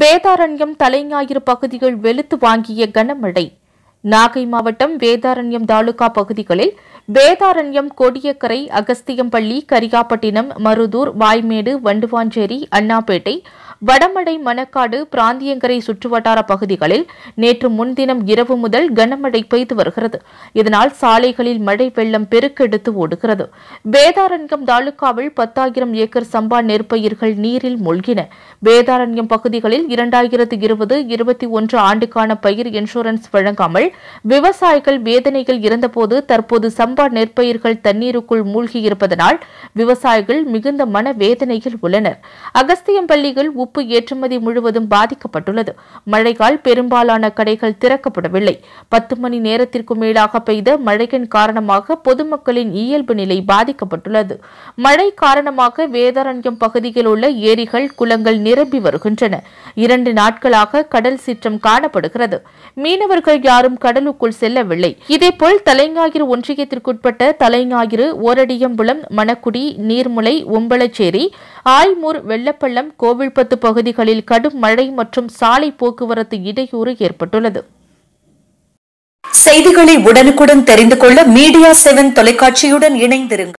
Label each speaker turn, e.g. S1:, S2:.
S1: வேதாரண்யம் தலைஞாயிறு பகுதிகள் வெளுத்து வாங்கிய கனமழை நாகை மாவட்டம் வேதாரண்யம் தாலுகா பகுதிகளில் வேதாரண்யம் கொடியக்கரை அகஸ்தியம்பள்ளி கரிகாப்பட்டினம் மருதூர் வாய்மேடு வண்டுவாஞ்சேரி அண்ணாப்பேட்டை வடமடை மணக்காடு பிராந்தியங்கரை சுற்றுவட்டார பகுதிகளில் நேற்று முன்தினம் இரவு முதல் கனமழை பெய்து வருகிறது இதனால் சாலைகளில் மழை வெள்ளம் பெருக்கெடுத்து ஓடுகிறது வேதாரண்யம் தாலுக்காவில் பத்தாயிரம் ஏக்கர் சம்பா நெற்பயிர்கள் நீரில் மூழ்கின வேதாரண்யம் பகுதிகளில் இரண்டாயிரத்து இருபது இருபத்தி ஒன்று ஆண்டுக்கான பயிர் இன்சூரன்ஸ் வழங்காமல் விவசாயிகள் வேதனைகள் இருந்தபோது தற்போது சம்பா நெற்பயிர்கள் தண்ணீருக்குள் மூழ்கியிருப்பதனால் விவசாயிகள் மிகுந்த மன வேதனையில் உள்ளனர் அகஸ்தியம்பள்ளியில் உப்பு ஏற்றுமதி முழுவதும் பாதிக்கப்பட்டுள்ளது மழைக்கால் பெரும்பாலான கடைகள் திறக்கப்படவில்லை பத்து மணி நேரத்திற்கு மேலாக பெய்த மழையின் காரணமாக பொதுமக்களின் இயல்பு நிலை பாதிக்கப்பட்டுள்ளது மழை காரணமாக வேதாரண்யம் பகுதியில் உள்ள ஏரிகள் குளங்கள் நிரம்பி வருகின்றன இரண்டு நாட்களாக கடல் சீற்றம் காணப்படுகிறது மீனவர்கள் யாரும் கடலுக்குள் செல்லவில்லை இதேபோல் தலைஞாயிறு ஒன்றியத்திற்குட்பட்ட தலைஞாயிறு ஓரடியம்புளம் மணக்குடி நீர்முலை ஒம்பளச்சேரி ஆய்மூர் வெள்ளப்பள்ளம் கோவில்பத்து பகுதிகளில் கடும் மழை மற்றும் சாலை போக்குவரத்து இடையூறு ஏற்பட்டுள்ளது செய்திகளை உடனுக்குடன் தெரிந்து கொள்ள மீடியா செவன் தொலைக்காட்சியுடன் இணைந்திருங்கள்